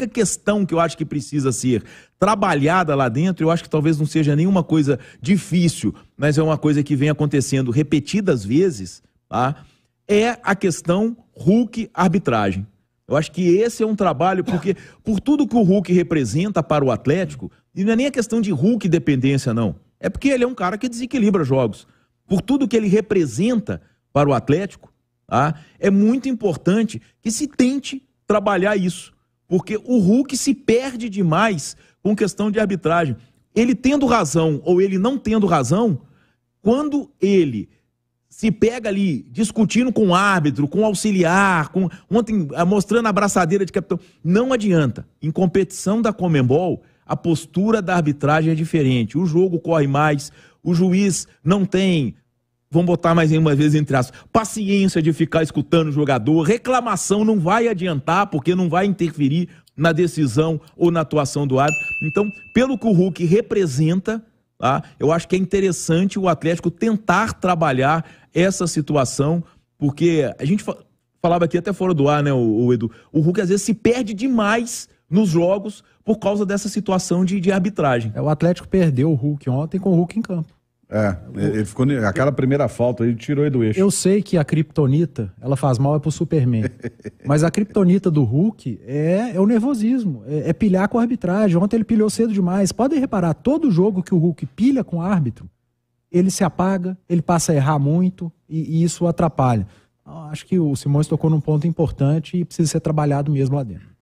única questão que eu acho que precisa ser trabalhada lá dentro, eu acho que talvez não seja nenhuma coisa difícil, mas é uma coisa que vem acontecendo repetidas vezes, tá? É a questão Hulk arbitragem. Eu acho que esse é um trabalho, porque por tudo que o Hulk representa para o Atlético, e não é nem a questão de Hulk dependência, não. É porque ele é um cara que desequilibra jogos. Por tudo que ele representa para o Atlético, tá? é muito importante que se tente trabalhar isso porque o Hulk se perde demais com questão de arbitragem. Ele tendo razão ou ele não tendo razão, quando ele se pega ali discutindo com o árbitro, com o auxiliar, com ontem ah, mostrando a abraçadeira de capitão, não adianta. Em competição da Comembol, a postura da arbitragem é diferente. O jogo corre mais, o juiz não tem Vamos botar mais uma vez entre as paciência de ficar escutando o jogador, reclamação não vai adiantar porque não vai interferir na decisão ou na atuação do árbitro. Então, pelo que o Hulk representa, tá? eu acho que é interessante o Atlético tentar trabalhar essa situação, porque a gente falava aqui até fora do ar, né, o, o Edu? O Hulk às vezes se perde demais nos jogos por causa dessa situação de, de arbitragem. É, o Atlético perdeu o Hulk ontem com o Hulk em campo. É, ele ficou. Aquela primeira falta ele tirou ele do eixo. Eu sei que a Kryptonita, ela faz mal é pro Superman. mas a Kryptonita do Hulk é, é o nervosismo. É, é, pilhar com a arbitragem. Ontem ele pilhou cedo demais. Podem reparar, todo jogo que o Hulk pilha com o árbitro, ele se apaga, ele passa a errar muito e, e isso atrapalha. Então, acho que o Simões tocou num ponto importante e precisa ser trabalhado mesmo lá dentro.